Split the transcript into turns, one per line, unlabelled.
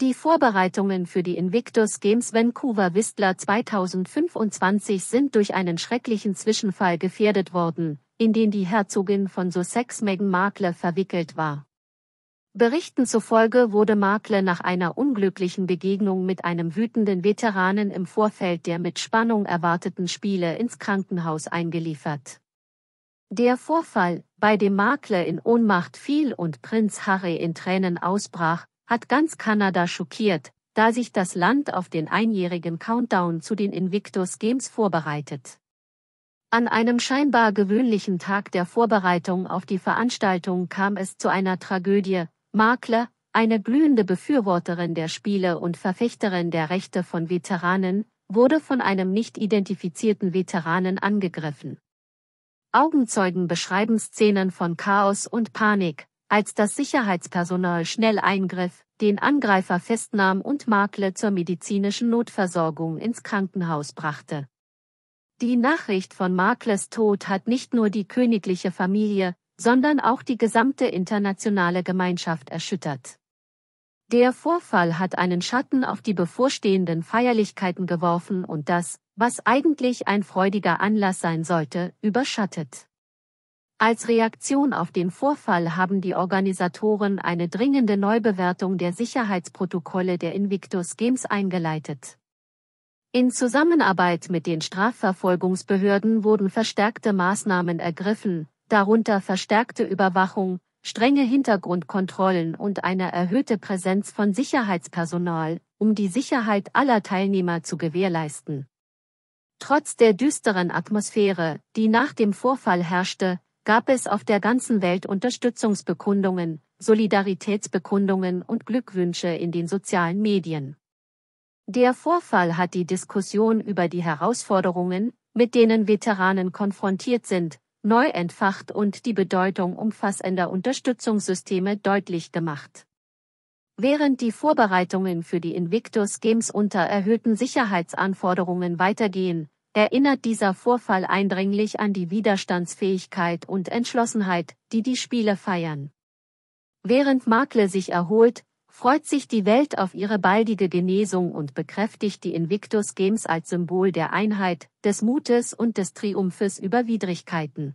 Die Vorbereitungen für die Invictus Games Vancouver Whistler 2025 sind durch einen schrecklichen Zwischenfall gefährdet worden, in den die Herzogin von Sussex Meghan Markle verwickelt war. Berichten zufolge wurde Markle nach einer unglücklichen Begegnung mit einem wütenden Veteranen im Vorfeld der mit Spannung erwarteten Spiele ins Krankenhaus eingeliefert. Der Vorfall, bei dem Markle in Ohnmacht fiel und Prinz Harry in Tränen ausbrach, hat ganz Kanada schockiert, da sich das Land auf den einjährigen Countdown zu den Invictus Games vorbereitet. An einem scheinbar gewöhnlichen Tag der Vorbereitung auf die Veranstaltung kam es zu einer Tragödie. Makler, eine glühende Befürworterin der Spiele und Verfechterin der Rechte von Veteranen, wurde von einem nicht identifizierten Veteranen angegriffen. Augenzeugen beschreiben Szenen von Chaos und Panik, als das Sicherheitspersonal schnell eingriff, den Angreifer festnahm und Markle zur medizinischen Notversorgung ins Krankenhaus brachte. Die Nachricht von Markles Tod hat nicht nur die königliche Familie, sondern auch die gesamte internationale Gemeinschaft erschüttert. Der Vorfall hat einen Schatten auf die bevorstehenden Feierlichkeiten geworfen und das, was eigentlich ein freudiger Anlass sein sollte, überschattet. Als Reaktion auf den Vorfall haben die Organisatoren eine dringende Neubewertung der Sicherheitsprotokolle der Invictus Games eingeleitet. In Zusammenarbeit mit den Strafverfolgungsbehörden wurden verstärkte Maßnahmen ergriffen, darunter verstärkte Überwachung, strenge Hintergrundkontrollen und eine erhöhte Präsenz von Sicherheitspersonal, um die Sicherheit aller Teilnehmer zu gewährleisten. Trotz der düsteren Atmosphäre, die nach dem Vorfall herrschte, gab es auf der ganzen Welt Unterstützungsbekundungen, Solidaritätsbekundungen und Glückwünsche in den sozialen Medien. Der Vorfall hat die Diskussion über die Herausforderungen, mit denen Veteranen konfrontiert sind, neu entfacht und die Bedeutung umfassender Unterstützungssysteme deutlich gemacht. Während die Vorbereitungen für die Invictus Games unter erhöhten Sicherheitsanforderungen weitergehen, erinnert dieser Vorfall eindringlich an die Widerstandsfähigkeit und Entschlossenheit, die die Spiele feiern. Während Makle sich erholt, freut sich die Welt auf ihre baldige Genesung und bekräftigt die Invictus Games als Symbol der Einheit, des Mutes und des Triumphes über Widrigkeiten.